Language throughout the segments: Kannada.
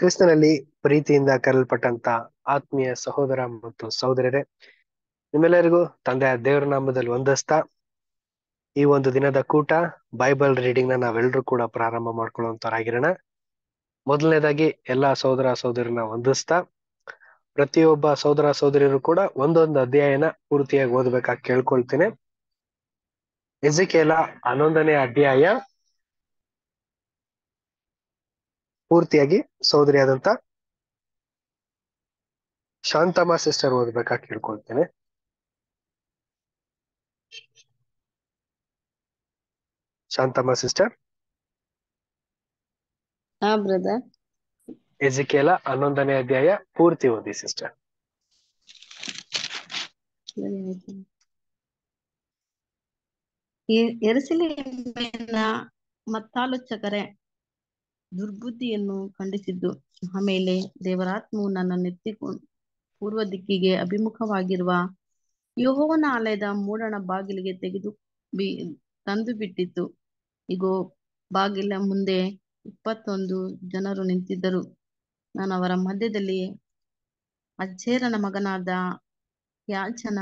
ಕ್ರಿಸ್ತನಲ್ಲಿ ಪ್ರೀತಿಯಿಂದ ಕರಲ್ಪಟ್ಟಂತ ಆತ್ಮೀಯ ಸಹೋದರ ಮತ್ತು ಸಹೋದರರೇ ನಿಮ್ಮೆಲ್ಲರಿಗೂ ತಂದೆಯ ದೇವರ ನಾಮದಲ್ಲಿ ಒಂದಸ್ತ ಈ ಒಂದು ದಿನದ ಕೂಟ ಬೈಬಲ್ ರೀಡಿಂಗ್ ನ ನಾವೆಲ್ಲರೂ ಕೂಡ ಪ್ರಾರಂಭ ಮಾಡ್ಕೊಳ್ಳುವಂತವರಾಗಿರೋಣ ಮೊದಲನೇದಾಗಿ ಎಲ್ಲಾ ಸಹೋದರ ಸಹೋದರಿನ ಒಂದಸ್ತ ಪ್ರತಿಯೊಬ್ಬ ಸಹೋದರ ಸಹೋದರಿಯರು ಕೂಡ ಒಂದೊಂದು ಅಧ್ಯಾಯನ ಪೂರ್ತಿಯಾಗಿ ಓದ್ಬೇಕಾಗಿ ಕೇಳ್ಕೊಳ್ತೇನೆ ಎಜಿಕೆಲ ಹನ್ನೊಂದನೇ ಅಧ್ಯಾಯ ಪೂರ್ತಿಯಾಗಿ ಆದಂತ ಶಾಂತಮ್ಮ ಸಿಸ್ಟರ್ ಓದ್ಬೇಕಾ ಕೇಳ್ಕೊಳ್ತೇನೆ ಶಾಂತಮ್ಮ ಸಿಸ್ಟರ್ ಎಜಿಕೇಲ ಹನ್ನೊಂದನೇ ಅಧ್ಯಾಯ ಪೂರ್ತಿ ಓದಿ ಸಿಸ್ಟರ್ ಎರಸಿಲಿ ಮತ್ತಾಲೋಚಕರೇ ದುರ್ಬುದ್ಧಿಯನ್ನು ಖಂಡಿಸಿದ್ದು ಆಮೇಲೆ ದೇವರಾತ್ಮವು ನನ್ನ ನೆತ್ತಿಕೊಂಡು ಪೂರ್ವ ದಿಕ್ಕಿಗೆ ಅಭಿಮುಖವಾಗಿರುವ ಯೋವನ ಆಲಯದ ಮೂಡಣ ಬಾಗಿಲಿಗೆ ತೆಗೆದು ಬಿ ತಂದು ಬಿಟ್ಟಿತ್ತು ಇಗೋ ಬಾಗಿಲ ಮುಂದೆ ಇಪ್ಪತ್ತೊಂದು ಜನರು ನಿಂತಿದ್ದರು ನಾನು ಅವರ ಮಧ್ಯದಲ್ಲಿ ಅಜ್ಜೇರನ ಮಗನಾದ ಯಾಚನ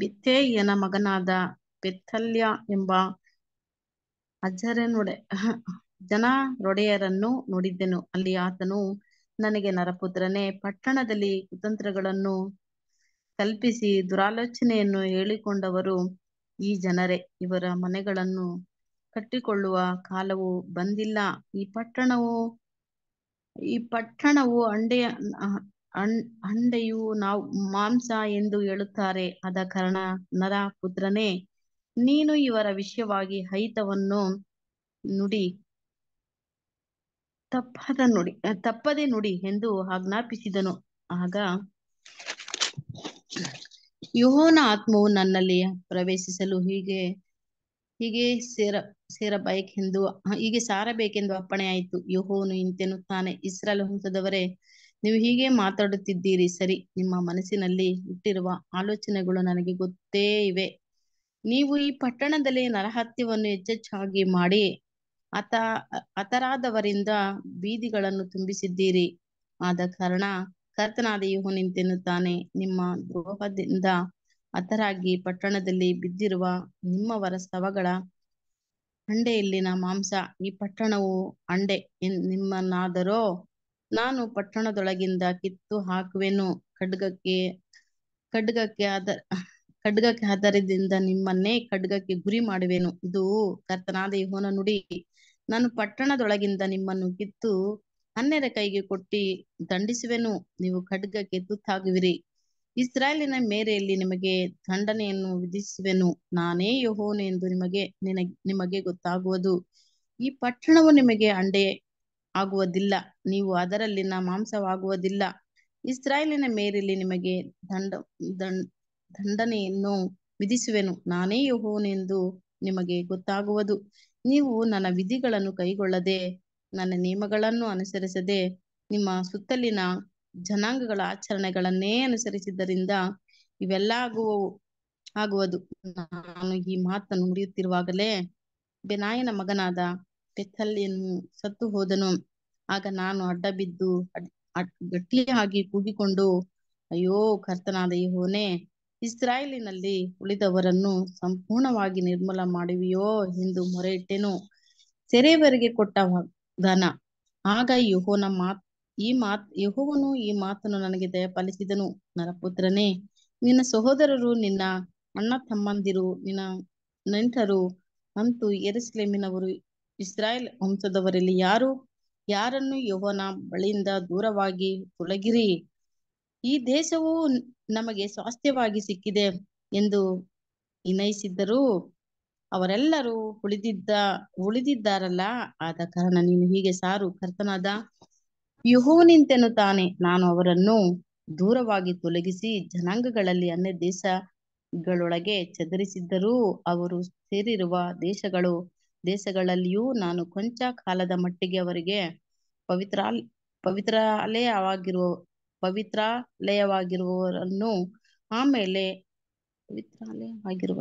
ಬಿತ್ತೇಯನ ಮಗನಾದ ಪೆತ್ತಲ್ಯ ಎಂಬ ನೋಡೆ ಜನ ರೊಡೆಯರನ್ನು ನೋಡಿದ್ದೆನು ಅಲ್ಲಿ ಆತನು ನನಗೆ ನರಪುತ್ರನೇ ಪಟ್ಟಣದಲ್ಲಿ ಕುತಂತ್ರಗಳನ್ನು ಕಲ್ಪಿಸಿ ದುರಾಲೋಚನೆಯನ್ನು ಹೇಳಿಕೊಂಡವರು ಈ ಜನರೇ ಇವರ ಮನೆಗಳನ್ನು ಕಟ್ಟಿಕೊಳ್ಳುವ ಕಾಲವು ಬಂದಿಲ್ಲ ಈ ಪಟ್ಟಣವು ಈ ಪಟ್ಟಣವು ಅಂಡೆಯ ಅಂಡೆಯು ನಾವು ಮಾಂಸ ಎಂದು ಹೇಳುತ್ತಾರೆ ಆದ ಕಾರಣ ನರ ಪುತ್ರನೇ ನೀನು ಇವರ ವಿಷಯವಾಗಿ ಹೈತವನ್ನು ನುಡಿ ತಪ್ಪದ ನುಡಿ ತಪ್ಪದೇ ನುಡಿ ಎಂದು ಆಜ್ಞಾಪಿಸಿದನು ಆಗ ಯುಹೋನ ಆತ್ಮವು ನನ್ನಲ್ಲಿ ಪ್ರವೇಶಿಸಲು ಹೀಗೆ ಹೀಗೆ ಸೇರ ಸೇರಬೇಕೆಂದು ಹೀಗೆ ಸಾರಬೇಕೆಂದು ಅಪ್ಪಣೆ ಆಯಿತು ಇಂತೆನು ಇಂತೆನ್ನುತ್ತಾನೆ ಇಸ್ರಾಲ್ ಹಂಸದವರೇ ನೀವು ಹೀಗೆ ಮಾತಾಡುತ್ತಿದ್ದೀರಿ ಸರಿ ನಿಮ್ಮ ಮನಸ್ಸಿನಲ್ಲಿ ಹುಟ್ಟಿರುವ ಆಲೋಚನೆಗಳು ನನಗೆ ಗೊತ್ತೇ ಇವೆ ನೀವು ಈ ಪಟ್ಟಣದಲ್ಲಿ ನರಹತ್ಯವನ್ನು ಹೆಚ್ಚೆಚ್ಚಾಗಿ ಮಾಡಿ ಅತ ಹತರಾದವರಿಂದ ಬೀದಿಗಳನ್ನು ತುಂಬಿಸಿದ್ದೀರಿ ಆದ ಕಾರಣ ಕರ್ತನಾದ ನಿಂತೆನ್ನುತ್ತಾನೆ ನಿಮ್ಮ ದ್ರೋಹದಿಂದ ಹತರಾಗಿ ಪಟ್ಟಣದಲ್ಲಿ ಬಿದ್ದಿರುವ ನಿಮ್ಮವರ ಸ್ತವಗಳ ಹಂಡೆಯಲ್ಲಿನ ಮಾಂಸ ಈ ಪಟ್ಟಣವು ಅಂಡೆ ನಿಮ್ಮನ್ನಾದರೋ ನಾನು ಪಟ್ಟಣದೊಳಗಿಂದ ಕಿತ್ತು ಹಾಕುವೆನು ಖಡ್ಗಕ್ಕೆ ಖಡ್ಗಕ್ಕೆ ಅದ ಖಡ್ಗಕ್ಕೆ ಹದರಿದಿಂದ ನಿಮ್ಮನ್ನೇ ಖಡ್ಗಕ್ಕೆ ಗುರಿ ಮಾಡುವೆನು ಇದು ಕರ್ತನಾದ ಯಹೋನ ನುಡಿ ನಾನು ಪಟ್ಟಣದೊಳಗಿಂದ ನಿಮ್ಮನ್ನು ಕಿತ್ತು ಹನ್ನೆರ ಕೈಗೆ ಕೊಟ್ಟಿ ದಂಡಿಸುವೆನು ನೀವು ಖಡ್ಗಕ್ಕೆ ತುತ್ತಾಗುವಿರಿ ಇಸ್ರಾಯೇಲಿನ ಮೇರೆಯಲ್ಲಿ ನಿಮಗೆ ದಂಡನೆಯನ್ನು ವಿಧಿಸುವೆನು ನಾನೇ ಯಹೋನು ಎಂದು ನಿಮಗೆ ನಿಮಗೆ ಗೊತ್ತಾಗುವುದು ಈ ಪಟ್ಟಣವು ನಿಮಗೆ ಅಂಡೆ ಆಗುವುದಿಲ್ಲ ನೀವು ಅದರಲ್ಲಿನ ಮಾಂಸವಾಗುವುದಿಲ್ಲ ಇಸ್ರಾಯೇಲಿನ ಮೇರೆಯಲ್ಲಿ ನಿಮಗೆ ದಂಡ ದಂಡ್ ದಂಡನೆಯನ್ನು ವಿಧಿಸುವೆನು ನಾನೇ ಯಹೋನೆಂದು ನಿಮಗೆ ಗೊತ್ತಾಗುವುದು ನೀವು ನನ್ನ ವಿಧಿಗಳನ್ನು ಕೈಗೊಳ್ಳದೆ ನನ್ನ ನಿಯಮಗಳನ್ನು ಅನುಸರಿಸದೆ ನಿಮ್ಮ ಸುತ್ತಲಿನ ಜನಾಂಗಗಳ ಆಚರಣೆಗಳನ್ನೇ ಅನುಸರಿಸಿದ್ದರಿಂದ ಇವೆಲ್ಲ ಆಗುವವು ಆಗುವುದು ನಾನು ಈ ಮಾತನ್ನು ನುಡಿಯುತ್ತಿರುವಾಗಲೇ ಬೆನಾಯನ ಮಗನಾದ ಪೆಥಲ್ಯನು ಸತ್ತು ಹೋದನು ಆಗ ನಾನು ಅಡ್ಡಬಿದ್ದು ಗಟ್ಟಿಯಾಗಿ ಕೂಗಿಕೊಂಡು ಅಯ್ಯೋ ಕರ್ತನಾದ ಈ ಹೋನೆ ಇಸ್ರಾಯೇಲಿನಲ್ಲಿ ಉಳಿದವರನ್ನು ಸಂಪೂರ್ಣವಾಗಿ ನಿರ್ಮೂಲ ಮಾಡುವಿಯೋ ಎಂದು ಇಟ್ಟೆನು ಸೆರೆಯವರಿಗೆ ಕೊಟ್ಟ ವಾಗ್ದಾನ ಆಗ ಯಹೋನ ಮಾತ್ ಈ ಮಾತ್ ಯಹೋವನು ಈ ಮಾತನ್ನು ನನಗೆ ದಯಪಾಲಿಸಿದನು ನರಪುತ್ರನೇ ನಿನ್ನ ಸಹೋದರರು ನಿನ್ನ ಅಣ್ಣ ತಮ್ಮಂದಿರು ನಿನ್ನ ನೆಂಟರು ಅಂತೂ ಎರಸ್ಲೇಮಿನವರು ಇಸ್ರಾಯೇಲ್ ವಂಶದವರಲ್ಲಿ ಯಾರು ಯಾರನ್ನು ಯಹೋನ ಬಳಿಯಿಂದ ದೂರವಾಗಿ ತೊಲಗಿರಿ ಈ ದೇಶವು ನಮಗೆ ಸ್ವಾಸ್ಥ್ಯವಾಗಿ ಸಿಕ್ಕಿದೆ ಎಂದು ವಿನಯಿಸಿದ್ದರು ಅವರೆಲ್ಲರೂ ಉಳಿದಿದ್ದ ಉಳಿದಿದ್ದಾರಲ್ಲ ಆದ ಕಾರಣ ನೀನು ಹೀಗೆ ಸಾರು ಕರ್ತನಾದ ತಾನೆ ನಾನು ಅವರನ್ನು ದೂರವಾಗಿ ತೊಲಗಿಸಿ ಜನಾಂಗಗಳಲ್ಲಿ ಅನ್ಯ ದೇಶಗಳೊಳಗೆ ಚದರಿಸಿದ್ದರೂ ಅವರು ಸೇರಿರುವ ದೇಶಗಳು ದೇಶಗಳಲ್ಲಿಯೂ ನಾನು ಕೊಂಚ ಕಾಲದ ಮಟ್ಟಿಗೆ ಅವರಿಗೆ ಪವಿತ್ರ ಪವಿತ್ರಾಲಯವಾಗಿರುವ ಪವಿತ್ರಾಲಯವಾಗಿರುವವರನ್ನು ಆಮೇಲೆ ಪವಿತ್ರಾಲಯವಾಗಿರುವ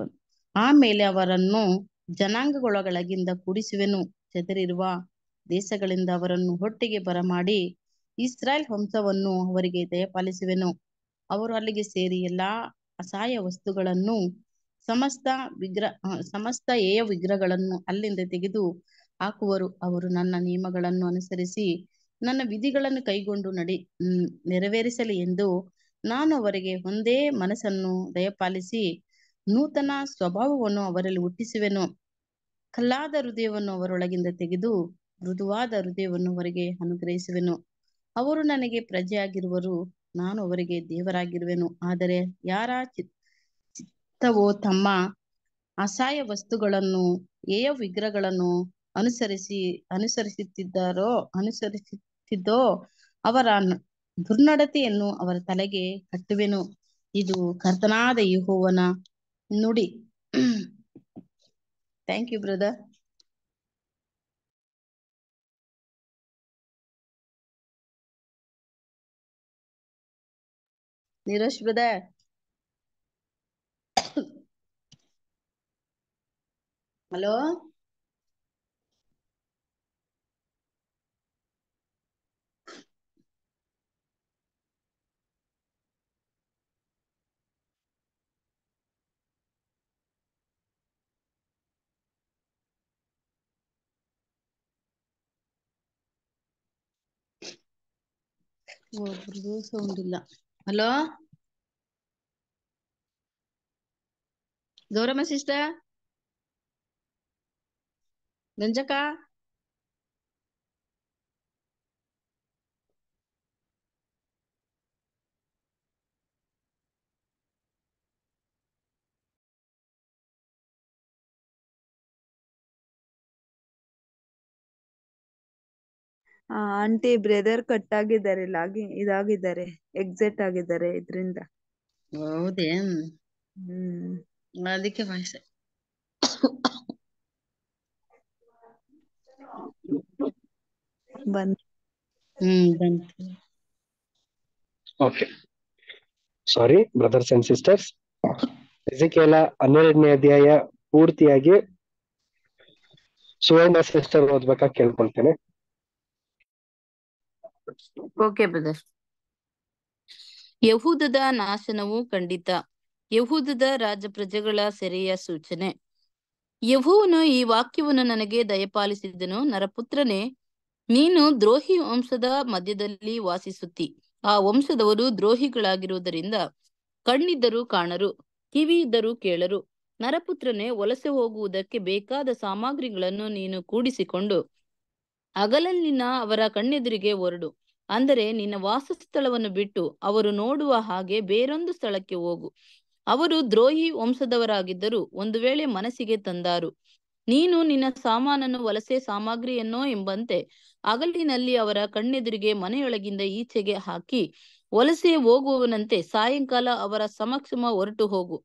ಆಮೇಲೆ ಅವರನ್ನು ಜನಾಂಗಗಳೊಳಗಿಂದ ಕೂಡಿಸುವೆನು ಚದರಿರುವ ದೇಶಗಳಿಂದ ಅವರನ್ನು ಹೊಟ್ಟೆಗೆ ಬರಮಾಡಿ ಇಸ್ರಾಯೇಲ್ ವಂಶವನ್ನು ಅವರಿಗೆ ದಯಪಾಲಿಸುವೆನು ಅವರು ಅಲ್ಲಿಗೆ ಸೇರಿ ಎಲ್ಲಾ ಅಸಹಾಯ ವಸ್ತುಗಳನ್ನು ಸಮಸ್ತ ವಿಗ್ರಹ ಸಮಸ್ತ ಏಯ ವಿಗ್ರಹಗಳನ್ನು ಅಲ್ಲಿಂದ ತೆಗೆದು ಹಾಕುವರು ಅವರು ನನ್ನ ನಿಯಮಗಳನ್ನು ಅನುಸರಿಸಿ ನನ್ನ ವಿಧಿಗಳನ್ನು ಕೈಗೊಂಡು ನಡಿ ನೆರವೇರಿಸಲಿ ಎಂದು ನಾನು ಅವರಿಗೆ ಒಂದೇ ಮನಸ್ಸನ್ನು ದಯಪಾಲಿಸಿ ನೂತನ ಸ್ವಭಾವವನ್ನು ಅವರಲ್ಲಿ ಹುಟ್ಟಿಸುವೆನು ಕಲ್ಲಾದ ಹೃದಯವನ್ನು ಅವರೊಳಗಿಂದ ತೆಗೆದು ಮೃದುವಾದ ಹೃದಯವನ್ನು ಅವರಿಗೆ ಅನುಗ್ರಹಿಸುವೆನು ಅವರು ನನಗೆ ಪ್ರಜೆಯಾಗಿರುವರು ನಾನು ಅವರಿಗೆ ದೇವರಾಗಿರುವೆನು ಆದರೆ ಯಾರ ಚಿತ್ತವೋ ತಮ್ಮ ಅಸಹಾಯ ವಸ್ತುಗಳನ್ನು ಏಯ ವಿಗ್ರಹಗಳನ್ನು ಅನುಸರಿಸಿ ಅನುಸರಿಸುತ್ತಿದ್ದಾರೋ ಅನುಸರಿಸಿ ಮಾಡುತ್ತಿದ್ದೋ ಅವರ ದುರ್ನಡತೆಯನ್ನು ಅವರ ತಲೆಗೆ ಕಟ್ಟುವೆನು ಇದು ಕರ್ತನಾದ ಯುಹೋವನ ನುಡಿ thank you brother Neeraj brother hello ಒಬ್ರದು ಸೌಂಡ್ ಇಲ್ಲ ಹಲೋ ಗೌರಮ್ಮ ಸಿಸ್ಟರ್ ನಂಜಕ್ಕ ಆ ಆಂಟಿ ಬ್ರೆದರ್ ಕಟ್ ಆಗಿದ್ದಾರೆ ಲಾಗಿ ಇದಾಗಿದ್ದಾರೆ ಎಕ್ಸಿಟ್ ಆಗಿದ್ದಾರೆ ಇದ್ರಿಂದ ಹೌದೇ ಹ್ಮ್ ಅದಕ್ಕೆ ವಾಯ್ಸ್ ಹ್ಮ್ ಬಂತು okay sorry brothers and sisters Ezekiel ಹನ್ನೆರಡನೇ ಅಧ್ಯಾಯ ಪೂರ್ತಿಯಾಗಿ ಸುವರ್ಣ ಸಿಸ್ಟರ್ ಓದ್ಬೇಕಾಗಿ ಕೇಳ್ಕೊಳ್ತೇನೆ ಓಕೆ ಬ್ರದರ್ ಯಹೂದದ ನಾಶನವು ಖಂಡಿತ ಯಹೂದದ ರಾಜ ಪ್ರಜೆಗಳ ಸೆರೆಯ ಸೂಚನೆ ಯಹೂವನು ಈ ವಾಕ್ಯವನ್ನು ನನಗೆ ದಯಪಾಲಿಸಿದನು ನರಪುತ್ರನೇ ನೀನು ದ್ರೋಹಿ ವಂಶದ ಮಧ್ಯದಲ್ಲಿ ವಾಸಿಸುತ್ತಿ ಆ ವಂಶದವರು ದ್ರೋಹಿಗಳಾಗಿರುವುದರಿಂದ ಕಣ್ಣಿದ್ದರೂ ಕಾಣರು ಕಿವಿಯಿದ್ದರೂ ಕೇಳರು ನರಪುತ್ರನೇ ವಲಸೆ ಹೋಗುವುದಕ್ಕೆ ಬೇಕಾದ ಸಾಮಗ್ರಿಗಳನ್ನು ನೀನು ಕೂಡಿಸಿಕೊಂಡು ಅಗಲಲ್ಲಿನ ಅವರ ಕಣ್ಣೆದುರಿಗೆ ಹೊರಡು ಅಂದರೆ ನಿನ್ನ ವಾಸಸ್ಥಳವನ್ನು ಬಿಟ್ಟು ಅವರು ನೋಡುವ ಹಾಗೆ ಬೇರೊಂದು ಸ್ಥಳಕ್ಕೆ ಹೋಗು ಅವರು ದ್ರೋಹಿ ವಂಶದವರಾಗಿದ್ದರು ಒಂದು ವೇಳೆ ಮನಸ್ಸಿಗೆ ತಂದಾರು ನೀನು ನಿನ್ನ ಸಾಮಾನನ್ನು ವಲಸೆ ಸಾಮಗ್ರಿಯನ್ನೋ ಎಂಬಂತೆ ಅಗಲಿನಲ್ಲಿ ಅವರ ಕಣ್ಣೆದುರಿಗೆ ಮನೆಯೊಳಗಿಂದ ಈಚೆಗೆ ಹಾಕಿ ವಲಸೆ ಹೋಗುವವನಂತೆ ಸಾಯಂಕಾಲ ಅವರ ಸಮಕ್ಷಮ ಹೊರಟು ಹೋಗು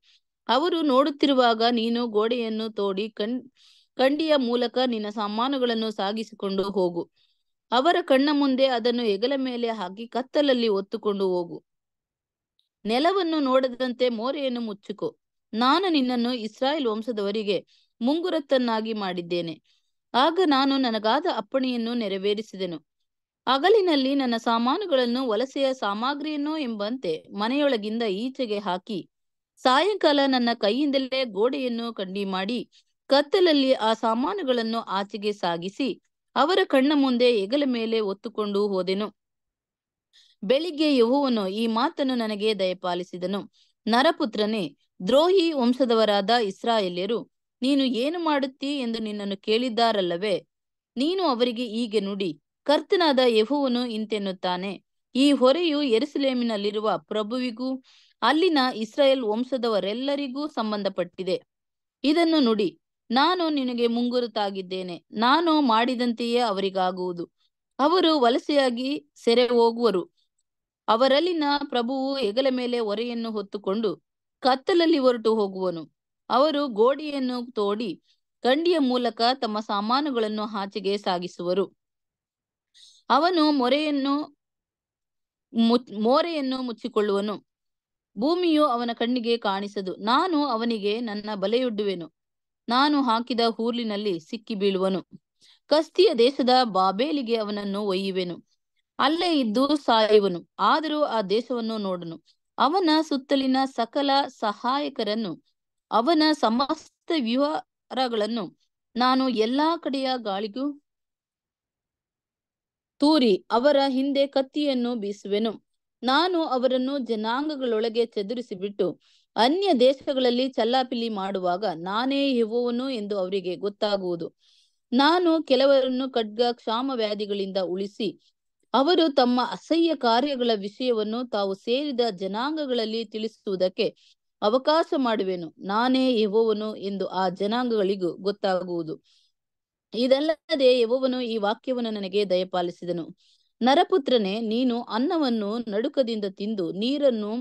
ಅವರು ನೋಡುತ್ತಿರುವಾಗ ನೀನು ಗೋಡೆಯನ್ನು ತೋಡಿ ಕಣ್ ಕಂಡಿಯ ಮೂಲಕ ನಿನ್ನ ಸಾಮಾನುಗಳನ್ನು ಸಾಗಿಸಿಕೊಂಡು ಹೋಗು ಅವರ ಕಣ್ಣ ಮುಂದೆ ಅದನ್ನು ಹೆಗಲ ಮೇಲೆ ಹಾಕಿ ಕತ್ತಲಲ್ಲಿ ಒತ್ತುಕೊಂಡು ಹೋಗು ನೆಲವನ್ನು ನೋಡದಂತೆ ಮೋರೆಯನ್ನು ಮುಚ್ಚಿಕೊ ನಾನು ನಿನ್ನನ್ನು ಇಸ್ರಾಯೇಲ್ ವಂಶದವರಿಗೆ ಮುಂಗುರತ್ತನ್ನಾಗಿ ಮಾಡಿದ್ದೇನೆ ಆಗ ನಾನು ನನಗಾದ ಅಪ್ಪಣೆಯನ್ನು ನೆರವೇರಿಸಿದೆನು ಅಗಲಿನಲ್ಲಿ ನನ್ನ ಸಾಮಾನುಗಳನ್ನು ವಲಸೆಯ ಸಾಮಗ್ರಿಯನ್ನೋ ಎಂಬಂತೆ ಮನೆಯೊಳಗಿಂದ ಈಚೆಗೆ ಹಾಕಿ ಸಾಯಂಕಾಲ ನನ್ನ ಕೈಯಿಂದಲೇ ಗೋಡೆಯನ್ನು ಕಂಡಿ ಮಾಡಿ ಕತ್ತಲಲ್ಲಿ ಆ ಸಾಮಾನುಗಳನ್ನು ಆಚೆಗೆ ಸಾಗಿಸಿ ಅವರ ಕಣ್ಣ ಮುಂದೆ ಹೆಗಲ ಮೇಲೆ ಒತ್ತುಕೊಂಡು ಹೋದೆನು ಬೆಳಿಗ್ಗೆ ಯಹುವನು ಈ ಮಾತನ್ನು ನನಗೆ ದಯಪಾಲಿಸಿದನು ನರಪುತ್ರನೇ ದ್ರೋಹಿ ವಂಶದವರಾದ ಇಸ್ರಾಯೇಲ್ಯರು ನೀನು ಏನು ಮಾಡುತ್ತಿ ಎಂದು ನಿನ್ನನ್ನು ಕೇಳಿದ್ದಾರಲ್ಲವೇ ನೀನು ಅವರಿಗೆ ಹೀಗೆ ನುಡಿ ಕರ್ತನಾದ ಯಹುವನು ಇಂತೆನ್ನುತ್ತಾನೆ ಈ ಹೊರೆಯು ಎರುಸಲೇಮಿನಲ್ಲಿರುವ ಪ್ರಭುವಿಗೂ ಅಲ್ಲಿನ ಇಸ್ರಾಯೇಲ್ ವಂಶದವರೆಲ್ಲರಿಗೂ ಸಂಬಂಧಪಟ್ಟಿದೆ ಇದನ್ನು ನುಡಿ ನಾನು ನಿನಗೆ ಮುಂಗುರುತಾಗಿದ್ದೇನೆ ನಾನು ಮಾಡಿದಂತೆಯೇ ಅವರಿಗಾಗುವುದು ಅವರು ವಲಸೆಯಾಗಿ ಸೆರೆ ಹೋಗುವರು ಅವರಲ್ಲಿನ ಪ್ರಭುವು ಹೆಗಲ ಮೇಲೆ ಒರೆಯನ್ನು ಹೊತ್ತುಕೊಂಡು ಕತ್ತಲಲ್ಲಿ ಹೊರಟು ಹೋಗುವನು ಅವರು ಗೋಡೆಯನ್ನು ತೋಡಿ ಕಂಡಿಯ ಮೂಲಕ ತಮ್ಮ ಸಾಮಾನುಗಳನ್ನು ಆಚೆಗೆ ಸಾಗಿಸುವರು ಅವನು ಮೊರೆಯನ್ನು ಮೋರೆಯನ್ನು ಮುಚ್ಚಿಕೊಳ್ಳುವನು ಭೂಮಿಯು ಅವನ ಕಣ್ಣಿಗೆ ಕಾಣಿಸದು ನಾನು ಅವನಿಗೆ ನನ್ನ ಬಲೆಯೊಡ್ಡುವೆನು ನಾನು ಹಾಕಿದ ಹೂರ್ಲಿನಲ್ಲಿ ಸಿಕ್ಕಿ ಬೀಳುವನು ಕಸ್ತಿಯ ದೇಶದ ಬಾಬೇಲಿಗೆ ಅವನನ್ನು ಒಯ್ಯುವೆನು ಅಲ್ಲೇ ಇದ್ದು ಸಾಯುವನು ಆದರೂ ಆ ದೇಶವನ್ನು ನೋಡನು ಅವನ ಸುತ್ತಲಿನ ಸಕಲ ಸಹಾಯಕರನ್ನು ಅವನ ಸಮಸ್ತ ವ್ಯವಹಾರಗಳನ್ನು ನಾನು ಎಲ್ಲಾ ಕಡೆಯ ಗಾಳಿಗೂ ತೂರಿ ಅವರ ಹಿಂದೆ ಕತ್ತಿಯನ್ನು ಬೀಸುವೆನು ನಾನು ಅವರನ್ನು ಜನಾಂಗಗಳೊಳಗೆ ಚದುರಿಸಿಬಿಟ್ಟು ಅನ್ಯ ದೇಶಗಳಲ್ಲಿ ಚಲ್ಲಾಪಿಲ್ಲಿ ಮಾಡುವಾಗ ನಾನೇ ಯೆಹೋವನು ಎಂದು ಅವರಿಗೆ ಗೊತ್ತಾಗುವುದು ನಾನು ಕೆಲವರನ್ನು ಖಡ್ಗ ಕ್ಷಾಮ ವ್ಯಾಧಿಗಳಿಂದ ಉಳಿಸಿ ಅವರು ತಮ್ಮ ಅಸಹ್ಯ ಕಾರ್ಯಗಳ ವಿಷಯವನ್ನು ತಾವು ಸೇರಿದ ಜನಾಂಗಗಳಲ್ಲಿ ತಿಳಿಸುವುದಕ್ಕೆ ಅವಕಾಶ ಮಾಡುವೆನು ನಾನೇ ಯವೋವನು ಎಂದು ಆ ಜನಾಂಗಗಳಿಗೂ ಗೊತ್ತಾಗುವುದು ಇದಲ್ಲದೆ ಯವವನು ಈ ವಾಕ್ಯವನ್ನು ನನಗೆ ದಯಪಾಲಿಸಿದನು ನರಪುತ್ರನೇ ನೀನು ಅನ್ನವನ್ನು ನಡುಕದಿಂದ ತಿಂದು ನೀರನ್ನು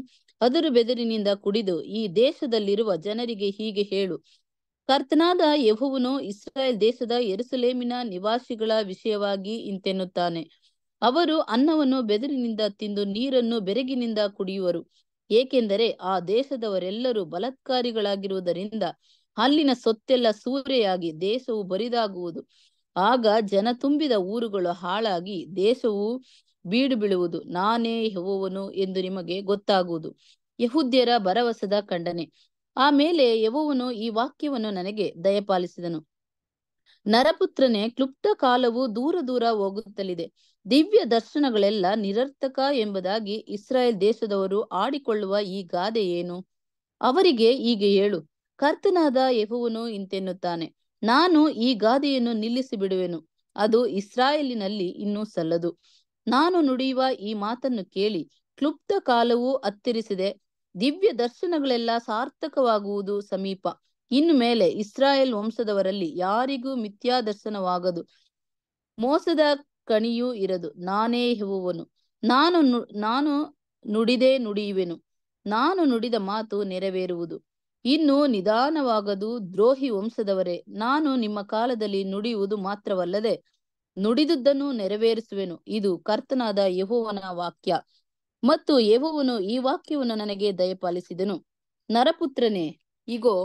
ಅದರ ಬೆದರಿನಿಂದ ಕುಡಿದು ಈ ದೇಶದಲ್ಲಿರುವ ಜನರಿಗೆ ಹೀಗೆ ಹೇಳು ಕರ್ತನಾದ ಯಹುವನು ಇಸ್ರಾಯೇಲ್ ದೇಶದ ಎರುಸುಲೇಮಿನ ನಿವಾಸಿಗಳ ವಿಷಯವಾಗಿ ಇಂತೆನ್ನುತ್ತಾನೆ ಅವರು ಅನ್ನವನ್ನು ಬೆದರಿನಿಂದ ತಿಂದು ನೀರನ್ನು ಬೆರಗಿನಿಂದ ಕುಡಿಯುವರು ಏಕೆಂದರೆ ಆ ದೇಶದವರೆಲ್ಲರೂ ಬಲತ್ಕಾರಿಗಳಾಗಿರುವುದರಿಂದ ಅಲ್ಲಿನ ಸೊತ್ತೆಲ್ಲ ಸೂರೆಯಾಗಿ ದೇಶವು ಬರಿದಾಗುವುದು ಆಗ ಜನ ತುಂಬಿದ ಊರುಗಳು ಹಾಳಾಗಿ ದೇಶವು ಬೀಡು ಬೀಳುವುದು ನಾನೇ ಯಹೋವನು ಎಂದು ನಿಮಗೆ ಗೊತ್ತಾಗುವುದು ಯಹುದ್ಯರ ಭರವಸದ ಖಂಡನೆ ಆಮೇಲೆ ಯಹೋವನು ಈ ವಾಕ್ಯವನ್ನು ನನಗೆ ದಯಪಾಲಿಸಿದನು ನರಪುತ್ರನೇ ಕ್ಲುಪ್ತ ಕಾಲವು ದೂರ ದೂರ ಹೋಗುತ್ತಲಿದೆ ದಿವ್ಯ ದರ್ಶನಗಳೆಲ್ಲ ನಿರರ್ಥಕ ಎಂಬುದಾಗಿ ಇಸ್ರಾಯೇಲ್ ದೇಶದವರು ಆಡಿಕೊಳ್ಳುವ ಈ ಗಾದೆ ಏನು ಅವರಿಗೆ ಹೀಗೆ ಹೇಳು ಕರ್ತನಾದ ಯಹುವನು ಇಂತೆನ್ನುತ್ತಾನೆ ನಾನು ಈ ಗಾದೆಯನ್ನು ನಿಲ್ಲಿಸಿ ಬಿಡುವೆನು ಅದು ಇಸ್ರಾಯೇಲಿನಲ್ಲಿ ಇನ್ನೂ ಸಲ್ಲದು ನಾನು ನುಡಿಯುವ ಈ ಮಾತನ್ನು ಕೇಳಿ ಕ್ಲುಪ್ತ ಕಾಲವೂ ಅತ್ತಿರಿಸಿದೆ ದಿವ್ಯ ದರ್ಶನಗಳೆಲ್ಲ ಸಾರ್ಥಕವಾಗುವುದು ಸಮೀಪ ಇನ್ನು ಮೇಲೆ ಇಸ್ರಾಯೇಲ್ ವಂಶದವರಲ್ಲಿ ಯಾರಿಗೂ ಮಿಥ್ಯಾ ದರ್ಶನವಾಗದು ಮೋಸದ ಕಣಿಯೂ ಇರದು ನಾನೇ ಹೆವುವನು ನಾನು ನಾನು ನುಡಿದೇ ನುಡಿಯುವೆನು ನಾನು ನುಡಿದ ಮಾತು ನೆರವೇರುವುದು ಇನ್ನು ನಿಧಾನವಾಗದು ದ್ರೋಹಿ ವಂಶದವರೇ ನಾನು ನಿಮ್ಮ ಕಾಲದಲ್ಲಿ ನುಡಿಯುವುದು ಮಾತ್ರವಲ್ಲದೆ ನುಡಿದುದನ್ನು ನೆರವೇರಿಸುವೆನು ಇದು ಕರ್ತನಾದ ಯಹೋವನ ವಾಕ್ಯ ಮತ್ತು ಯಹೋವನು ಈ ವಾಕ್ಯವನ್ನು ನನಗೆ ದಯಪಾಲಿಸಿದನು ನರಪುತ್ರನೇ ಇಗೋ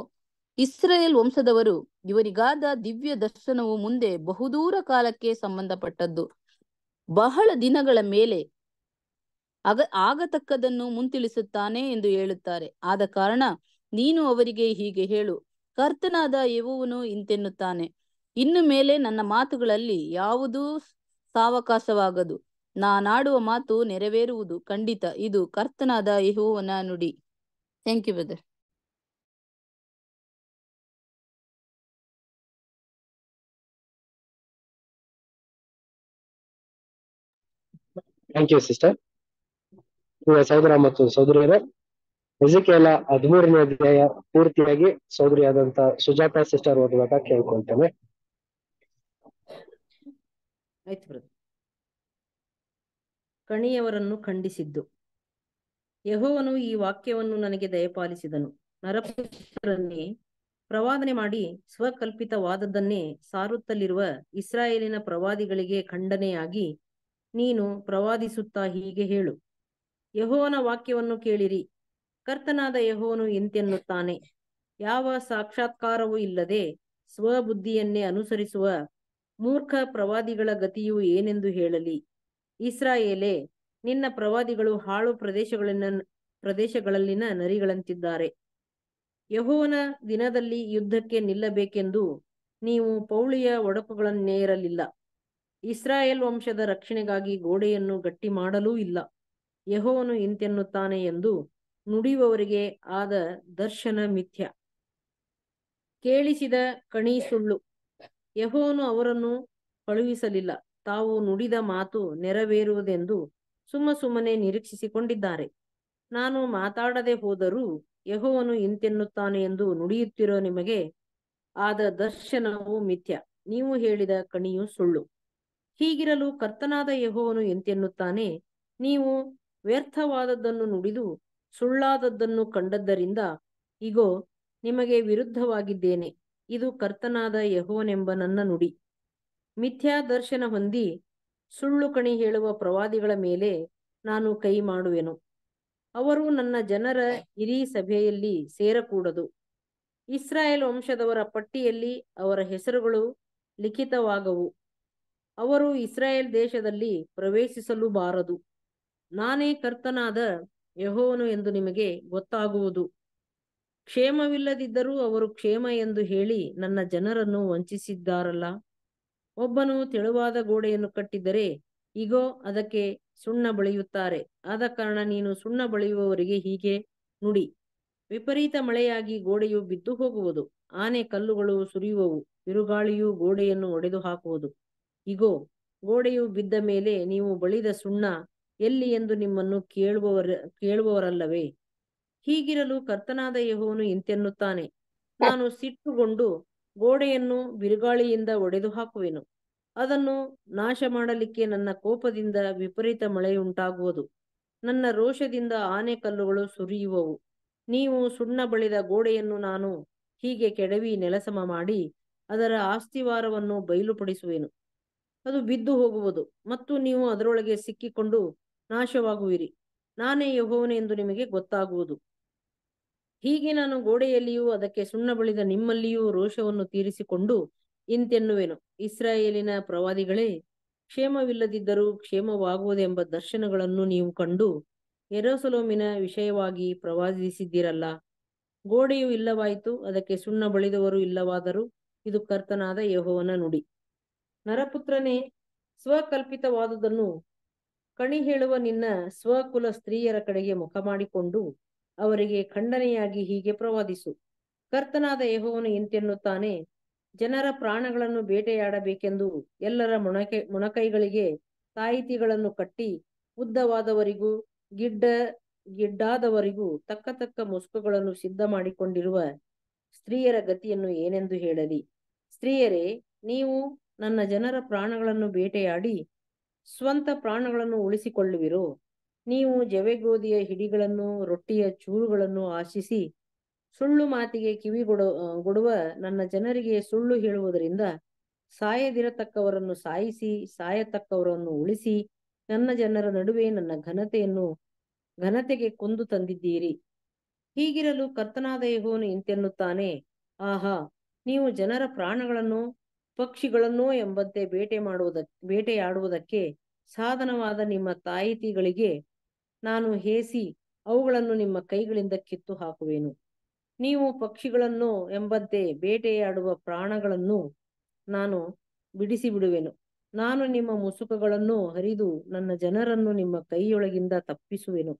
ಇಸ್ರೇಲ್ ವಂಶದವರು ಇವರಿಗಾದ ದಿವ್ಯ ದರ್ಶನವು ಮುಂದೆ ಬಹುದೂರ ಕಾಲಕ್ಕೆ ಸಂಬಂಧಪಟ್ಟದ್ದು ಬಹಳ ದಿನಗಳ ಮೇಲೆ ಅಗ ಆಗತಕ್ಕದನ್ನು ಮುಂತಿಳಿಸುತ್ತಾನೆ ಎಂದು ಹೇಳುತ್ತಾರೆ ಆದ ಕಾರಣ ನೀನು ಅವರಿಗೆ ಹೀಗೆ ಹೇಳು ಕರ್ತನಾದ ಯವುವನು ಇಂತೆನ್ನುತ್ತಾನೆ ಇನ್ನು ಮೇಲೆ ನನ್ನ ಮಾತುಗಳಲ್ಲಿ ಯಾವುದೂ ಸಾವಕಾಶವಾಗದು ನಾನಾಡುವ ಮಾತು ನೆರವೇರುವುದು ಖಂಡಿತ ಇದು ಕರ್ತನಾದ ಯಹೋವನ ನುಡಿ thank you brother thank you sister ಸಹೋದರ ಮತ್ತು ಸಹೋದರಿಯರ ನಿಜಕ್ಕೆಲ್ಲ ಹದಿಮೂರನೇ ಅಧ್ಯಾಯ ಪೂರ್ತಿಯಾಗಿ ಸಹೋದರಿಯಾದಂತ ಸುಜಾತಾ ಸಿಸ್ಟರ್ ಓದುವಾಗ ಕೇಳ್ಕೊಳ್ತೇನೆ ಆಯ್ತು ಕಣಿಯವರನ್ನು ಖಂಡಿಸಿದ್ದು ಯಹೋವನು ಈ ವಾಕ್ಯವನ್ನು ನನಗೆ ದಯಪಾಲಿಸಿದನು ನರಪುರನ್ನೇ ಪ್ರವಾದನೆ ಮಾಡಿ ಸ್ವಕಲ್ಪಿತವಾದದ್ದನ್ನೇ ಸಾರುತ್ತಲಿರುವ ಇಸ್ರಾಯೇಲಿನ ಪ್ರವಾದಿಗಳಿಗೆ ಖಂಡನೆಯಾಗಿ ನೀನು ಪ್ರವಾದಿಸುತ್ತಾ ಹೀಗೆ ಹೇಳು ಯಹೋವನ ವಾಕ್ಯವನ್ನು ಕೇಳಿರಿ ಕರ್ತನಾದ ಯಹೋವನು ಎಂತೆನ್ನುತ್ತಾನೆ ಯಾವ ಸಾಕ್ಷಾತ್ಕಾರವೂ ಇಲ್ಲದೆ ಸ್ವಬುದ್ಧಿಯನ್ನೇ ಅನುಸರಿಸುವ ಮೂರ್ಖ ಪ್ರವಾದಿಗಳ ಗತಿಯು ಏನೆಂದು ಹೇಳಲಿ ಇಸ್ರಾಯೇಲೆ ನಿನ್ನ ಪ್ರವಾದಿಗಳು ಹಾಳು ಪ್ರದೇಶಗಳನ್ನ ಪ್ರದೇಶಗಳಲ್ಲಿನ ನರಿಗಳಂತಿದ್ದಾರೆ ಯಹೋವನ ದಿನದಲ್ಲಿ ಯುದ್ಧಕ್ಕೆ ನಿಲ್ಲಬೇಕೆಂದು ನೀವು ಪೌಳಿಯ ಒಡಪುಗಳನ್ನೇರಲಿಲ್ಲ ಇಸ್ರಾಯೇಲ್ ವಂಶದ ರಕ್ಷಣೆಗಾಗಿ ಗೋಡೆಯನ್ನು ಗಟ್ಟಿ ಮಾಡಲೂ ಇಲ್ಲ ಯಹೋವನು ಇಂತೆನ್ನುತ್ತಾನೆ ಎಂದು ನುಡಿಯುವವರಿಗೆ ಆದ ದರ್ಶನ ಮಿಥ್ಯ ಕೇಳಿಸಿದ ಕಣಿ ಸುಳ್ಳು ಯಹೋನು ಅವರನ್ನು ಕಳುಹಿಸಲಿಲ್ಲ ತಾವು ನುಡಿದ ಮಾತು ನೆರವೇರುವುದೆಂದು ಸುಮ್ಮ ಸುಮ್ಮನೆ ನಿರೀಕ್ಷಿಸಿಕೊಂಡಿದ್ದಾರೆ ನಾನು ಮಾತಾಡದೆ ಹೋದರೂ ಯಹೋವನು ಇಂತೆನ್ನುತ್ತಾನೆ ಎಂದು ನುಡಿಯುತ್ತಿರೋ ನಿಮಗೆ ಆದ ದರ್ಶನವು ಮಿಥ್ಯ ನೀವು ಹೇಳಿದ ಕಣಿಯು ಸುಳ್ಳು ಹೀಗಿರಲು ಕರ್ತನಾದ ಯಹೋವನು ಎಂತೆನ್ನುತ್ತಾನೆ ನೀವು ವ್ಯರ್ಥವಾದದ್ದನ್ನು ನುಡಿದು ಸುಳ್ಳಾದದ್ದನ್ನು ಕಂಡದ್ದರಿಂದ ಇಗೋ ನಿಮಗೆ ವಿರುದ್ಧವಾಗಿದ್ದೇನೆ ಇದು ಕರ್ತನಾದ ಯಹೋನೆಂಬ ನನ್ನ ನುಡಿ ಮಿಥ್ಯಾ ದರ್ಶನ ಹೊಂದಿ ಸುಳ್ಳು ಕಣಿ ಹೇಳುವ ಪ್ರವಾದಿಗಳ ಮೇಲೆ ನಾನು ಕೈ ಮಾಡುವೆನು ಅವರು ನನ್ನ ಜನರ ಹಿರಿ ಸಭೆಯಲ್ಲಿ ಸೇರಕೂಡದು ಇಸ್ರಾಯೇಲ್ ವಂಶದವರ ಪಟ್ಟಿಯಲ್ಲಿ ಅವರ ಹೆಸರುಗಳು ಲಿಖಿತವಾಗವು ಅವರು ಇಸ್ರಾಯೇಲ್ ದೇಶದಲ್ಲಿ ಪ್ರವೇಶಿಸಲು ಬಾರದು ನಾನೇ ಕರ್ತನಾದ ಯಹೋವನು ಎಂದು ನಿಮಗೆ ಗೊತ್ತಾಗುವುದು ಕ್ಷೇಮವಿಲ್ಲದಿದ್ದರೂ ಅವರು ಕ್ಷೇಮ ಎಂದು ಹೇಳಿ ನನ್ನ ಜನರನ್ನು ವಂಚಿಸಿದ್ದಾರಲ್ಲ ಒಬ್ಬನು ತೆಳುವಾದ ಗೋಡೆಯನ್ನು ಕಟ್ಟಿದ್ದರೆ ಈಗೋ ಅದಕ್ಕೆ ಸುಣ್ಣ ಬಳಿಯುತ್ತಾರೆ ಆದ ಕಾರಣ ನೀನು ಸುಣ್ಣ ಬಳಿಯುವವರಿಗೆ ಹೀಗೆ ನುಡಿ ವಿಪರೀತ ಮಳೆಯಾಗಿ ಗೋಡೆಯು ಬಿದ್ದು ಹೋಗುವುದು ಆನೆ ಕಲ್ಲುಗಳು ಸುರಿಯುವವು ಬಿರುಗಾಳಿಯು ಗೋಡೆಯನ್ನು ಒಡೆದು ಹಾಕುವುದು ಇಗೋ ಗೋಡೆಯು ಬಿದ್ದ ಮೇಲೆ ನೀವು ಬಳಿದ ಸುಣ್ಣ ಎಲ್ಲಿ ಎಂದು ನಿಮ್ಮನ್ನು ಕೇಳುವವರ ಕೇಳುವವರಲ್ಲವೇ ಹೀಗಿರಲು ಕರ್ತನಾದ ಯಹೋವನು ಇಂತೆನ್ನುತ್ತಾನೆ ನಾನು ಸಿಟ್ಟುಗೊಂಡು ಗೋಡೆಯನ್ನು ಬಿರುಗಾಳಿಯಿಂದ ಒಡೆದು ಹಾಕುವೆನು ಅದನ್ನು ನಾಶ ಮಾಡಲಿಕ್ಕೆ ನನ್ನ ಕೋಪದಿಂದ ವಿಪರೀತ ಮಳೆಯುಂಟಾಗುವುದು ನನ್ನ ರೋಷದಿಂದ ಆನೆ ಕಲ್ಲುಗಳು ಸುರಿಯುವವು ನೀವು ಸುಣ್ಣ ಬಳಿದ ಗೋಡೆಯನ್ನು ನಾನು ಹೀಗೆ ಕೆಡವಿ ನೆಲಸಮ ಮಾಡಿ ಅದರ ಆಸ್ತಿವಾರವನ್ನು ಬಯಲುಪಡಿಸುವೆನು ಅದು ಬಿದ್ದು ಹೋಗುವುದು ಮತ್ತು ನೀವು ಅದರೊಳಗೆ ಸಿಕ್ಕಿಕೊಂಡು ನಾಶವಾಗುವಿರಿ ನಾನೇ ಎಂದು ನಿಮಗೆ ಗೊತ್ತಾಗುವುದು ಹೀಗೆ ನಾನು ಗೋಡೆಯಲ್ಲಿಯೂ ಅದಕ್ಕೆ ಸುಣ್ಣ ಬಳಿದ ನಿಮ್ಮಲ್ಲಿಯೂ ರೋಷವನ್ನು ತೀರಿಸಿಕೊಂಡು ಇಂತೆನ್ನುವೆನು ಇಸ್ರಾಯೇಲಿನ ಪ್ರವಾದಿಗಳೇ ಕ್ಷೇಮವಿಲ್ಲದಿದ್ದರೂ ಕ್ಷೇಮವಾಗುವುದೆಂಬ ದರ್ಶನಗಳನ್ನು ನೀವು ಕಂಡು ಎರೋಸಲೋಮಿನ ವಿಷಯವಾಗಿ ಪ್ರವಾದಿಸಿದ್ದೀರಲ್ಲ ಗೋಡೆಯು ಇಲ್ಲವಾಯಿತು ಅದಕ್ಕೆ ಸುಣ್ಣ ಬಳಿದವರು ಇಲ್ಲವಾದರೂ ಇದು ಕರ್ತನಾದ ಯಹೋವನ ನುಡಿ ನರಪುತ್ರನೇ ಸ್ವಕಲ್ಪಿತವಾದುದನ್ನು ಕಣಿ ಹೇಳುವ ನಿನ್ನ ಸ್ವಕುಲ ಸ್ತ್ರೀಯರ ಕಡೆಗೆ ಮುಖ ಮಾಡಿಕೊಂಡು ಅವರಿಗೆ ಖಂಡನೆಯಾಗಿ ಹೀಗೆ ಪ್ರವಾದಿಸು ಕರ್ತನಾದ ಯಹೋವನು ಇಂತೆನ್ನುತ್ತಾನೆ ಜನರ ಪ್ರಾಣಗಳನ್ನು ಬೇಟೆಯಾಡಬೇಕೆಂದು ಎಲ್ಲರ ಮೊಣಕೆ ಮೊಣಕೈಗಳಿಗೆ ತಾಯಿತಿಗಳನ್ನು ಕಟ್ಟಿ ಉದ್ದವಾದವರಿಗೂ ಗಿಡ್ಡ ಗಿಡ್ಡಾದವರಿಗೂ ತಕ್ಕ ತಕ್ಕ ಮುಸ್ಕುಗಳನ್ನು ಸಿದ್ಧ ಮಾಡಿಕೊಂಡಿರುವ ಸ್ತ್ರೀಯರ ಗತಿಯನ್ನು ಏನೆಂದು ಹೇಳಲಿ ಸ್ತ್ರೀಯರೇ ನೀವು ನನ್ನ ಜನರ ಪ್ರಾಣಗಳನ್ನು ಬೇಟೆಯಾಡಿ ಸ್ವಂತ ಪ್ರಾಣಗಳನ್ನು ಉಳಿಸಿಕೊಳ್ಳುವಿರೋ ನೀವು ಜವೆಗೋಧಿಯ ಹಿಡಿಗಳನ್ನು ರೊಟ್ಟಿಯ ಚೂರುಗಳನ್ನು ಆಶಿಸಿ ಸುಳ್ಳು ಮಾತಿಗೆ ಕಿವಿ ಗೊಡುವ ನನ್ನ ಜನರಿಗೆ ಸುಳ್ಳು ಹೇಳುವುದರಿಂದ ಸಾಯದಿರತಕ್ಕವರನ್ನು ಸಾಯಿಸಿ ಸಾಯತಕ್ಕವರನ್ನು ಉಳಿಸಿ ನನ್ನ ಜನರ ನಡುವೆ ನನ್ನ ಘನತೆಯನ್ನು ಘನತೆಗೆ ಕೊಂದು ತಂದಿದ್ದೀರಿ ಹೀಗಿರಲು ಕರ್ತನಾದ ಯಹೋನು ಇಂತೆನ್ನುತ್ತಾನೆ ಆಹಾ ನೀವು ಜನರ ಪ್ರಾಣಗಳನ್ನು ಪಕ್ಷಿಗಳನ್ನೋ ಎಂಬಂತೆ ಬೇಟೆ ಮಾಡುವುದ ಬೇಟೆಯಾಡುವುದಕ್ಕೆ ಸಾಧನವಾದ ನಿಮ್ಮ ತಾಯಿತಿಗಳಿಗೆ ನಾನು ಹೇಸಿ ಅವುಗಳನ್ನು ನಿಮ್ಮ ಕೈಗಳಿಂದ ಕಿತ್ತು ಹಾಕುವೆನು ನೀವು ಪಕ್ಷಿಗಳನ್ನು ಎಂಬಂತೆ ಬೇಟೆಯಾಡುವ ಪ್ರಾಣಗಳನ್ನು ನಾನು ಬಿಡಿಸಿ ಬಿಡುವೆನು ನಾನು ನಿಮ್ಮ ಮುಸುಕಗಳನ್ನು ಹರಿದು ನನ್ನ ಜನರನ್ನು ನಿಮ್ಮ ಕೈಯೊಳಗಿಂದ ತಪ್ಪಿಸುವೆನು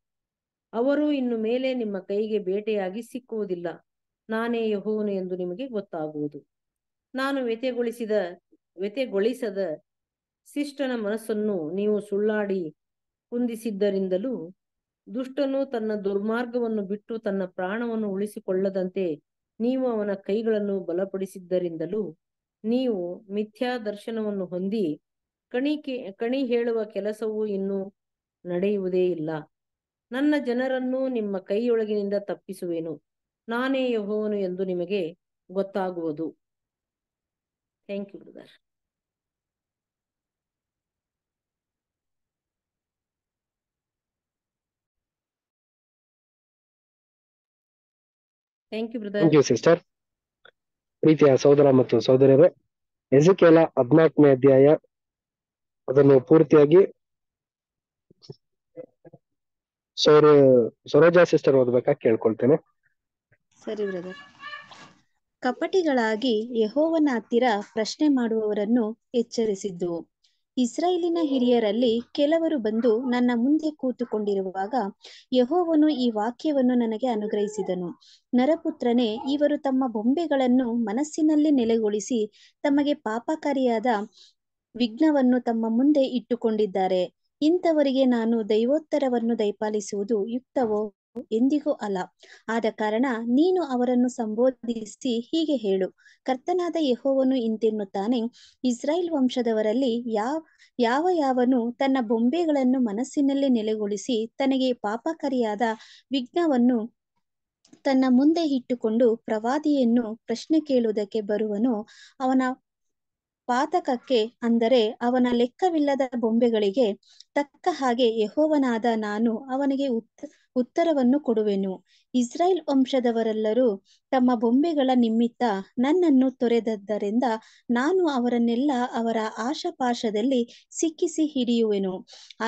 ಅವರು ಇನ್ನು ಮೇಲೆ ನಿಮ್ಮ ಕೈಗೆ ಬೇಟೆಯಾಗಿ ಸಿಕ್ಕುವುದಿಲ್ಲ ನಾನೇ ಯಹೋನು ಎಂದು ನಿಮಗೆ ಗೊತ್ತಾಗುವುದು ನಾನು ವ್ಯತೆಗೊಳಿಸಿದ ವ್ಯತೆಗೊಳಿಸದ ಶಿಷ್ಟನ ಮನಸ್ಸನ್ನು ನೀವು ಸುಳ್ಳಾಡಿ ಕುಂದಿಸಿದ್ದರಿಂದಲೂ ದುಷ್ಟನು ತನ್ನ ದುರ್ಮಾರ್ಗವನ್ನು ಬಿಟ್ಟು ತನ್ನ ಪ್ರಾಣವನ್ನು ಉಳಿಸಿಕೊಳ್ಳದಂತೆ ನೀವು ಅವನ ಕೈಗಳನ್ನು ಬಲಪಡಿಸಿದ್ದರಿಂದಲೂ ನೀವು ಮಿಥ್ಯಾ ದರ್ಶನವನ್ನು ಹೊಂದಿ ಕಣಿಕೆ ಕಣಿ ಹೇಳುವ ಕೆಲಸವು ಇನ್ನೂ ನಡೆಯುವುದೇ ಇಲ್ಲ ನನ್ನ ಜನರನ್ನು ನಿಮ್ಮ ಕೈಯೊಳಗಿನಿಂದ ತಪ್ಪಿಸುವೆನು ನಾನೇ ಯಹೋವನು ಎಂದು ನಿಮಗೆ ಗೊತ್ತಾಗುವುದು thank you brother thank you sister ಪ್ರೀತಿಯ ಸಹೋದರ ಮತ್ತು ಸಹೋದರಿಯರೇ ಎಜುಕೇಲ ಹದಿನಾಲ್ಕನೇ ಅಧ್ಯಾಯ ಅದನ್ನು ಪೂರ್ತಿಯಾಗಿ ಸೌರ ಸರೋಜಾ ಸಿಸ್ಟರ್ ಓದ್ಬೇಕಾ ಕೇಳ್ಕೊಳ್ತೇನೆ ಸರಿ ಬ್ರದರ್ ಕಪಟಿಗಳಾಗಿ ಯಹೋವನ ಹತ್ತಿರ ಪ್ರಶ್ನೆ ಮಾಡುವವರನ್ನು ಎಚ್ಚರಿಸಿದ್ದು ಇಸ್ರಾಯೇಲಿನ ಹಿರಿಯರಲ್ಲಿ ಕೆಲವರು ಬಂದು ನನ್ನ ಮುಂದೆ ಕೂತುಕೊಂಡಿರುವಾಗ ಯಹೋವನು ಈ ವಾಕ್ಯವನ್ನು ನನಗೆ ಅನುಗ್ರಹಿಸಿದನು ನರಪುತ್ರನೇ ಇವರು ತಮ್ಮ ಬೊಂಬೆಗಳನ್ನು ಮನಸ್ಸಿನಲ್ಲಿ ನೆಲೆಗೊಳಿಸಿ ತಮಗೆ ಪಾಪಕಾರಿಯಾದ ವಿಘ್ನವನ್ನು ತಮ್ಮ ಮುಂದೆ ಇಟ್ಟುಕೊಂಡಿದ್ದಾರೆ ಇಂಥವರಿಗೆ ನಾನು ದೈವೋತ್ತರವನ್ನು ದಯಪಾಲಿಸುವುದು ಯುಕ್ತವೋ ಎಂದಿಗೂ ಅಲ್ಲ ಆದ ಕಾರಣ ನೀನು ಅವರನ್ನು ಸಂಬೋಧಿಸಿ ಹೀಗೆ ಹೇಳು ಕರ್ತನಾದ ಯಹೋವನು ಇಂತೆನ್ನುತ್ತಾನೆ ಇಸ್ರಾಯೇಲ್ ವಂಶದವರಲ್ಲಿ ಯಾವ ಯಾವ ಯಾವನು ತನ್ನ ಬೊಂಬೆಗಳನ್ನು ಮನಸ್ಸಿನಲ್ಲಿ ನೆಲೆಗೊಳಿಸಿ ತನಗೆ ಪಾಪಕರಿಯಾದ ವಿಘ್ನವನ್ನು ತನ್ನ ಮುಂದೆ ಇಟ್ಟುಕೊಂಡು ಪ್ರವಾದಿಯನ್ನು ಪ್ರಶ್ನೆ ಕೇಳುವುದಕ್ಕೆ ಬರುವನು ಅವನ ಪಾತಕಕ್ಕೆ ಅಂದರೆ ಅವನ ಲೆಕ್ಕವಿಲ್ಲದ ಬೊಂಬೆಗಳಿಗೆ ತಕ್ಕ ಹಾಗೆ ಯಹೋವನಾದ ನಾನು ಅವನಿಗೆ ಉತ್ತ ಉತ್ತರವನ್ನು ಕೊಡುವೆನು ಇಸ್ರಾಯೇಲ್ ವಂಶದವರೆಲ್ಲರೂ ತಮ್ಮ ಬೊಂಬೆಗಳ ನಿಮಿತ್ತ ನನ್ನನ್ನು ತೊರೆದದ್ದರಿಂದ ನಾನು ಅವರನ್ನೆಲ್ಲ ಅವರ ಆಶಾಪಾಶದಲ್ಲಿ ಸಿಕ್ಕಿಸಿ ಹಿಡಿಯುವೆನು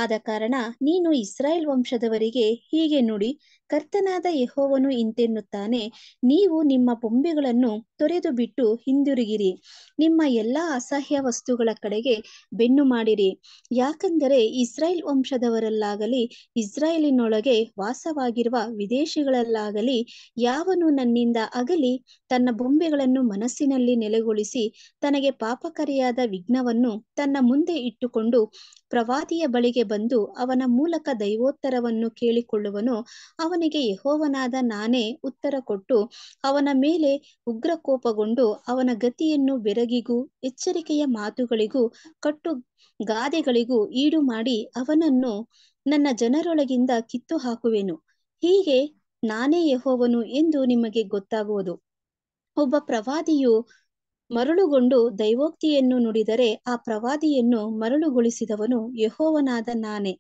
ಆದ ಕಾರಣ ನೀನು ಇಸ್ರಾಯೇಲ್ ವಂಶದವರಿಗೆ ಹೀಗೆ ನುಡಿ ಕರ್ತನಾದ ಯಹೋವನು ಇಂತೆನ್ನುತ್ತಾನೆ ನೀವು ನಿಮ್ಮ ಬೊಂಬೆಗಳನ್ನು ತೊರೆದು ಬಿಟ್ಟು ಹಿಂದಿರುಗಿರಿ ನಿಮ್ಮ ಎಲ್ಲಾ ಅಸಹ್ಯ ವಸ್ತುಗಳ ಕಡೆಗೆ ಬೆನ್ನು ಮಾಡಿರಿ ಯಾಕಂದರೆ ಇಸ್ರಾಯೇಲ್ ವಂಶದವರಲ್ಲಾಗಲಿ ಇಸ್ರಾಯೇಲಿನೊಳಗೆ ವಾಸವಾಗಿರುವ ವಿದೇಶಿಗಳಲ್ಲಾಗಲಿ ಯಾವನು ನನ್ನಿಂದ ಅಗಲಿ ತನ್ನ ಬೊಂಬೆಗಳನ್ನು ಮನಸ್ಸಿನಲ್ಲಿ ನೆಲೆಗೊಳಿಸಿ ತನಗೆ ಪಾಪಕರಿಯಾದ ವಿಘ್ನವನ್ನು ತನ್ನ ಮುಂದೆ ಇಟ್ಟುಕೊಂಡು ಪ್ರವಾದಿಯ ಬಳಿಗೆ ಬಂದು ಅವನ ಮೂಲಕ ದೈವೋತ್ತರವನ್ನು ಕೇಳಿಕೊಳ್ಳುವನು ಅವನಿಗೆ ಯಹೋವನಾದ ನಾನೇ ಉತ್ತರ ಕೊಟ್ಟು ಅವನ ಮೇಲೆ ಉಗ್ರ ಕೋಪಗೊಂಡು ಅವನ ಗತಿಯನ್ನು ಬೆರಗಿಗೂ ಎಚ್ಚರಿಕೆಯ ಮಾತುಗಳಿಗೂ ಕಟ್ಟು ಗಾದೆಗಳಿಗೂ ಈಡು ಮಾಡಿ ಅವನನ್ನು ನನ್ನ ಜನರೊಳಗಿಂದ ಕಿತ್ತು ಹಾಕುವೆನು ಹೀಗೆ ನಾನೇ ಯಹೋವನು ಎಂದು ನಿಮಗೆ ಗೊತ್ತಾಗುವುದು ಒಬ್ಬ ಪ್ರವಾದಿಯು ಮರಳುಗೊಂಡು ದೈವೋಕ್ತಿಯನ್ನು ನುಡಿದರೆ ಆ ಪ್ರವಾದಿಯನ್ನು ಮರಳುಗೊಳಿಸಿದವನು ಯಹೋವನಾದ ನಾನೇ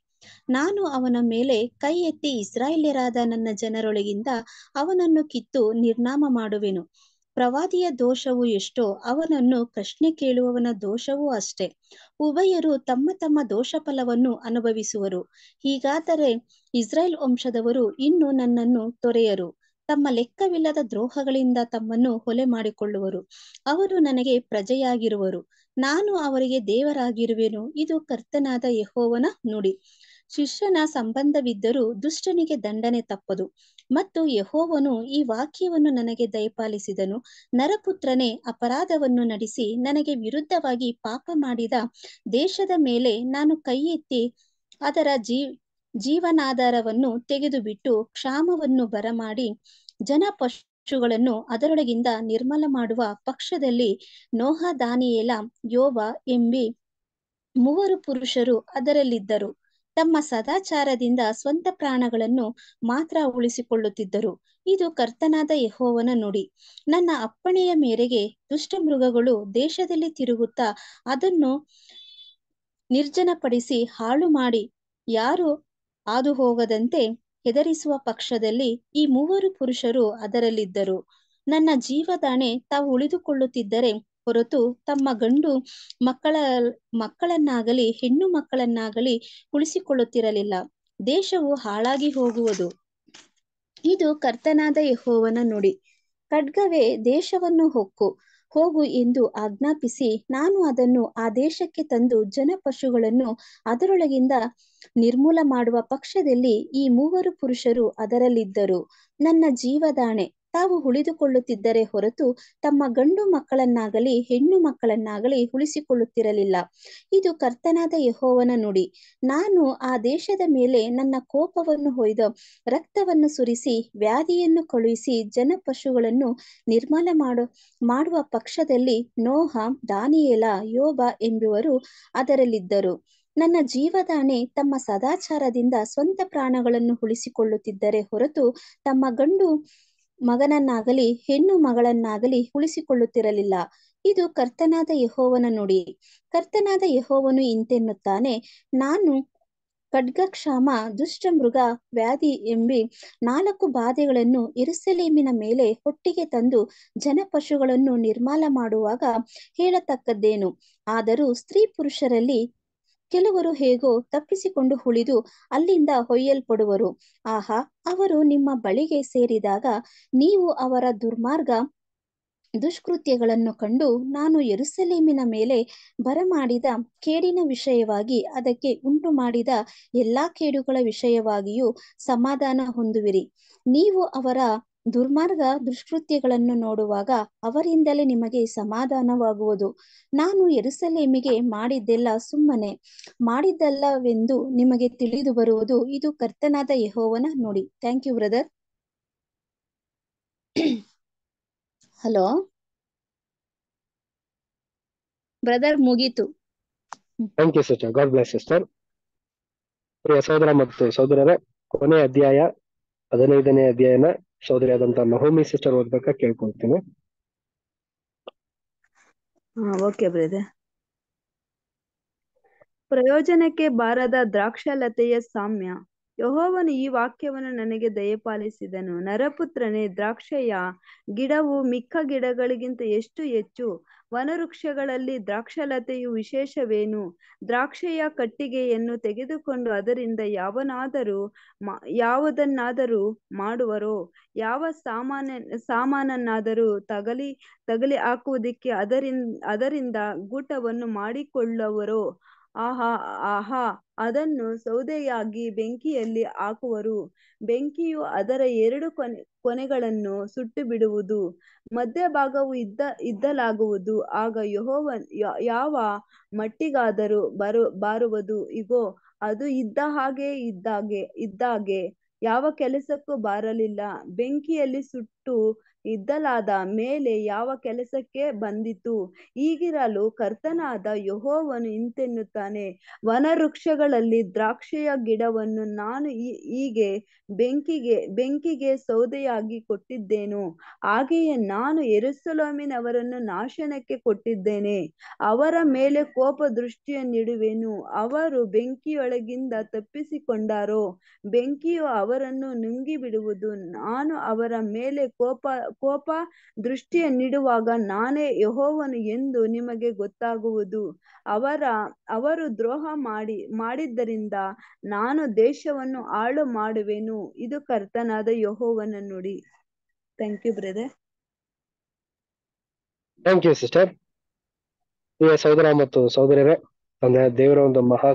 ನಾನು ಅವನ ಮೇಲೆ ಕೈ ಎತ್ತಿ ಇಸ್ರಾಯೇಲ್ಯರಾದ ನನ್ನ ಜನರೊಳಗಿಂದ ಅವನನ್ನು ಕಿತ್ತು ನಿರ್ನಾಮ ಮಾಡುವೆನು ಪ್ರವಾದಿಯ ದೋಷವು ಎಷ್ಟೋ ಅವನನ್ನು ಪ್ರಶ್ನೆ ಕೇಳುವವನ ದೋಷವೂ ಅಷ್ಟೇ ಉಭಯರು ತಮ್ಮ ತಮ್ಮ ದೋಷ ಫಲವನ್ನು ಅನುಭವಿಸುವರು ಹೀಗಾದರೆ ಇಸ್ರಾಯೇಲ್ ವಂಶದವರು ಇನ್ನು ನನ್ನನ್ನು ತೊರೆಯರು ತಮ್ಮ ಲೆಕ್ಕವಿಲ್ಲದ ದ್ರೋಹಗಳಿಂದ ತಮ್ಮನ್ನು ಹೊಲೆ ಮಾಡಿಕೊಳ್ಳುವರು ಅವರು ನನಗೆ ಪ್ರಜೆಯಾಗಿರುವರು ನಾನು ಅವರಿಗೆ ದೇವರಾಗಿರುವೆನು ಇದು ಕರ್ತನಾದ ಯಹೋವನ ನುಡಿ ಶಿಷ್ಯನ ಸಂಬಂಧವಿದ್ದರೂ ದುಷ್ಟನಿಗೆ ದಂಡನೆ ತಪ್ಪದು ಮತ್ತು ಯಹೋವನು ಈ ವಾಕ್ಯವನ್ನು ನನಗೆ ದಯಪಾಲಿಸಿದನು ನರಪುತ್ರನೇ ಅಪರಾಧವನ್ನು ನಡೆಸಿ ನನಗೆ ವಿರುದ್ಧವಾಗಿ ಪಾಪ ಮಾಡಿದ ದೇಶದ ಮೇಲೆ ನಾನು ಕೈ ಎತ್ತಿ ಅದರ ಜೀ ಜೀವನಾಧಾರವನ್ನು ತೆಗೆದುಬಿಟ್ಟು ಕ್ಷಾಮವನ್ನು ಬರಮಾಡಿ ಜನ ಪಶುಗಳನ್ನು ಅದರೊಳಗಿಂದ ನಿರ್ಮಲ ಮಾಡುವ ಪಕ್ಷದಲ್ಲಿ ನೋಹ ದಾನಿಯೇಲ ಯೋವ ಎಂಬಿ ಮೂವರು ಪುರುಷರು ಅದರಲ್ಲಿದ್ದರು ತಮ್ಮ ಸದಾಚಾರದಿಂದ ಸ್ವಂತ ಪ್ರಾಣಗಳನ್ನು ಮಾತ್ರ ಉಳಿಸಿಕೊಳ್ಳುತ್ತಿದ್ದರು ಇದು ಕರ್ತನಾದ ಯಹೋವನ ನುಡಿ ನನ್ನ ಅಪ್ಪಣೆಯ ಮೇರೆಗೆ ದುಷ್ಟ ಮೃಗಗಳು ದೇಶದಲ್ಲಿ ತಿರುಗುತ್ತಾ ಅದನ್ನು ನಿರ್ಜನಪಡಿಸಿ ಹಾಳು ಮಾಡಿ ಯಾರು ಹಾದು ಹೋಗದಂತೆ ಹೆದರಿಸುವ ಪಕ್ಷದಲ್ಲಿ ಈ ಮೂವರು ಪುರುಷರು ಅದರಲ್ಲಿದ್ದರು ನನ್ನ ಜೀವದಾಣೆ ತಾವು ಉಳಿದುಕೊಳ್ಳುತ್ತಿದ್ದರೆ ಹೊರತು ತಮ್ಮ ಗಂಡು ಮಕ್ಕಳ ಮಕ್ಕಳನ್ನಾಗಲಿ ಹೆಣ್ಣು ಮಕ್ಕಳನ್ನಾಗಲಿ ಉಳಿಸಿಕೊಳ್ಳುತ್ತಿರಲಿಲ್ಲ ದೇಶವು ಹಾಳಾಗಿ ಹೋಗುವುದು ಇದು ಕರ್ತನಾದ ಯಹೋವನ ನುಡಿ ಖಡ್ಗವೇ ದೇಶವನ್ನು ಹೊಕ್ಕು ಹೋಗು ಎಂದು ಆಜ್ಞಾಪಿಸಿ ನಾನು ಅದನ್ನು ಆ ದೇಶಕ್ಕೆ ತಂದು ಜನ ಪಶುಗಳನ್ನು ಅದರೊಳಗಿಂದ ನಿರ್ಮೂಲ ಮಾಡುವ ಪಕ್ಷದಲ್ಲಿ ಈ ಮೂವರು ಪುರುಷರು ಅದರಲ್ಲಿದ್ದರು ನನ್ನ ಜೀವದಾಣೆ ತಾವು ಉಳಿದುಕೊಳ್ಳುತ್ತಿದ್ದರೆ ಹೊರತು ತಮ್ಮ ಗಂಡು ಮಕ್ಕಳನ್ನಾಗಲಿ ಹೆಣ್ಣು ಮಕ್ಕಳನ್ನಾಗಲಿ ಉಳಿಸಿಕೊಳ್ಳುತ್ತಿರಲಿಲ್ಲ ಇದು ಕರ್ತನಾದ ಯಹೋವನ ನುಡಿ ನಾನು ಆ ದೇಶದ ಮೇಲೆ ನನ್ನ ಕೋಪವನ್ನು ಹೊಯ್ದ ರಕ್ತವನ್ನು ಸುರಿಸಿ ವ್ಯಾಧಿಯನ್ನು ಕಳುಹಿಸಿ ಜನಪಶುಗಳನ್ನು ನಿರ್ಮಲ ಮಾಡು ಮಾಡುವ ಪಕ್ಷದಲ್ಲಿ ನೋಹ ದಾನಿಯೇಲ ಯೋಬ ಎಂಬುವರು ಅದರಲ್ಲಿದ್ದರು ನನ್ನ ಜೀವದಾನೆ ತಮ್ಮ ಸದಾಚಾರದಿಂದ ಸ್ವಂತ ಪ್ರಾಣಗಳನ್ನು ಉಳಿಸಿಕೊಳ್ಳುತ್ತಿದ್ದರೆ ಹೊರತು ತಮ್ಮ ಗಂಡು ಮಗನನ್ನಾಗಲಿ ಹೆಣ್ಣು ಮಗಳನ್ನಾಗಲಿ ಉಳಿಸಿಕೊಳ್ಳುತ್ತಿರಲಿಲ್ಲ ಇದು ಕರ್ತನಾದ ಯಹೋವನ ನುಡಿ ಕರ್ತನಾದ ಯಹೋವನು ಇಂತೆನ್ನುತ್ತಾನೆ ನಾನು ಖಡ್ಗಕ್ಷಾಮ ಮೃಗ ವ್ಯಾಧಿ ಎಂಬಿ ನಾಲ್ಕು ಬಾಧೆಗಳನ್ನು ಇರುಸಲೇಮಿನ ಮೇಲೆ ಹೊಟ್ಟಿಗೆ ತಂದು ಜನಪಶುಗಳನ್ನು ನಿರ್ಮಾಲ ಮಾಡುವಾಗ ಹೇಳತಕ್ಕದ್ದೇನು ಆದರೂ ಸ್ತ್ರೀ ಪುರುಷರಲ್ಲಿ ಕೆಲವರು ಹೇಗೋ ತಪ್ಪಿಸಿಕೊಂಡು ಉಳಿದು ಅಲ್ಲಿಂದ ಹೊಯ್ಯಲ್ಪಡುವರು ಆಹಾ ಅವರು ನಿಮ್ಮ ಬಳಿಗೆ ಸೇರಿದಾಗ ನೀವು ಅವರ ದುರ್ಮಾರ್ಗ ದುಷ್ಕೃತ್ಯಗಳನ್ನು ಕಂಡು ನಾನು ಎರುಸಲೇಮಿನ ಮೇಲೆ ಬರಮಾಡಿದ ಕೇಡಿನ ವಿಷಯವಾಗಿ ಅದಕ್ಕೆ ಉಂಟು ಮಾಡಿದ ಎಲ್ಲಾ ಕೇಡುಗಳ ವಿಷಯವಾಗಿಯೂ ಸಮಾಧಾನ ಹೊಂದುವಿರಿ ನೀವು ಅವರ ದುರ್ಮಾರ್ಗ ದುಷ್ಕೃತ್ಯಗಳನ್ನು ನೋಡುವಾಗ ಅವರಿಂದಲೇ ನಿಮಗೆ ಸಮಾಧಾನವಾಗುವುದು ನಾನು ಎರುಸಲೇಮಿಗೆ ಮಾಡಿದ್ದೆಲ್ಲ ಸುಮ್ಮನೆ ಮಾಡಿದ್ದಲ್ಲವೆಂದು ನಿಮಗೆ ತಿಳಿದು ಬರುವುದು ಇದು ಕರ್ತನಾದ ಯಹೋವನ ನೋಡಿ thank you brother hello brother ಮುಗೀತು ಥ್ಯಾಂಕ್ ಯು ಗಾಡ್ ಪ್ರಿಯ ಸಹೋದರ ಮತ್ತು ಸಹೋದರರ ಕೊನೆ ಅಧ್ಯಾಯ ಹದಿನೈದನೇ ಅಧ್ಯಾಯನ ಸೌದರಿಯಾದಂತಹ ನಹೋಮಿ ಸಿಸ್ಟರ್ ಓದ್ಬೇಕಾ ಕೇಳ್ಕೊಂತೀನಿ ಓಕೆ ಬ್ರದರ್ ಪ್ರಯೋಜನಕ್ಕೆ ಬಾರದ ದ್ರಾಕ್ಷಲತೆಯ ಸಾಮ್ಯ ಯಹೋವನು ಈ ವಾಕ್ಯವನ್ನು ನನಗೆ ದಯಪಾಲಿಸಿದನು ನರಪುತ್ರನೇ ದ್ರಾಕ್ಷೆಯ ಗಿಡವು ಮಿಕ್ಕ ಗಿಡಗಳಿಗಿಂತ ಎಷ್ಟು ಹೆಚ್ಚು ವನವೃಕ್ಷಗಳಲ್ಲಿ ದ್ರಾಕ್ಷಲತೆಯು ವಿಶೇಷವೇನು ದ್ರಾಕ್ಷೆಯ ಕಟ್ಟಿಗೆಯನ್ನು ತೆಗೆದುಕೊಂಡು ಅದರಿಂದ ಯಾವನಾದರೂ ಯಾವುದನ್ನಾದರೂ ಮಾಡುವರೋ ಯಾವ ಸಾಮಾನ ಸಾಮಾನನ್ನಾದರೂ ತಗಲಿ ತಗಲಿ ಹಾಕುವುದಕ್ಕೆ ಅದರಿಂದ ಅದರಿಂದ ಗೂಟವನ್ನು ಮಾಡಿಕೊಳ್ಳುವರೋ ಆಹಾ ಆಹಾ ಅದನ್ನು ಸೌದೆಯಾಗಿ ಬೆಂಕಿಯಲ್ಲಿ ಹಾಕುವರು ಬೆಂಕಿಯು ಅದರ ಎರಡು ಕೊನೆ ಕೊನೆಗಳನ್ನು ಸುಟ್ಟು ಬಿಡುವುದು ಮಧ್ಯಭಾಗವು ಇದ್ದ ಇದ್ದಲಾಗುವುದು ಆಗ ಯಹೋವ ಯಾವ ಮಟ್ಟಿಗಾದರೂ ಬರು ಬಾರುವುದು ಇಗೋ ಅದು ಇದ್ದ ಹಾಗೆ ಇದ್ದಾಗೆ ಇದ್ದಾಗೆ ಯಾವ ಕೆಲಸಕ್ಕೂ ಬಾರಲಿಲ್ಲ ಬೆಂಕಿಯಲ್ಲಿ ಸುಟ್ಟು ಇದ್ದಲಾದ ಮೇಲೆ ಯಾವ ಕೆಲಸಕ್ಕೆ ಬಂದಿತು ಈಗಿರಲು ಕರ್ತನಾದ ಯಹೋವನು ಇಂತೆನ್ನುತ್ತಾನೆ ವನವೃಕ್ಷಗಳಲ್ಲಿ ದ್ರಾಕ್ಷೆಯ ಗಿಡವನ್ನು ನಾನು ಹೀಗೆ ಬೆಂಕಿಗೆ ಬೆಂಕಿಗೆ ಸೌದೆಯಾಗಿ ಕೊಟ್ಟಿದ್ದೇನು ಹಾಗೆಯೇ ನಾನು ಎರುಸಲೋಮಿನವರನ್ನು ನಾಶನಕ್ಕೆ ಕೊಟ್ಟಿದ್ದೇನೆ ಅವರ ಮೇಲೆ ಕೋಪ ದೃಷ್ಟಿಯನ್ನಿಡುವೆನು ಅವರು ಬೆಂಕಿಯೊಳಗಿಂದ ತಪ್ಪಿಸಿಕೊಂಡಾರೋ ಬೆಂಕಿಯು ಅವರನ್ನು ನುಂಗಿಬಿಡುವುದು ನಾನು ಅವರ ಮೇಲೆ ಕೋಪ ಕೋಪ ದೃಷ್ಟಿಯ ನಾನೇ ಯಹೋವನು ಎಂದು ನಿಮಗೆ ಗೊತ್ತಾಗುವುದು ಅವರ ಅವರು ದ್ರೋಹ ಮಾಡಿ ಮಾಡಿದ್ದರಿಂದ ನಾನು ದೇಶವನ್ನು ಆಳು ಮಾಡುವೆನು ಇದು ಕರ್ತನಾದ ಯಹೋವನ ನುಡಿ thank you brother thank you sister ಸಹೋದರ ಮತ್ತು ಸಹೋದರರೇ ಅಂದ್ರೆ ದೇವರ ಒಂದು ಮಹಾ